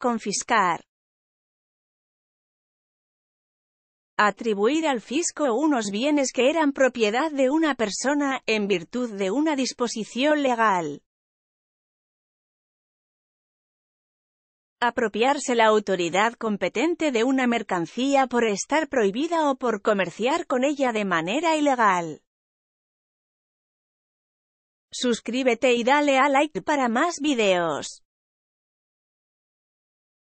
confiscar. Atribuir al fisco unos bienes que eran propiedad de una persona, en virtud de una disposición legal. apropiarse la autoridad competente de una mercancía por estar prohibida o por comerciar con ella de manera ilegal. Suscríbete y dale a like para más videos.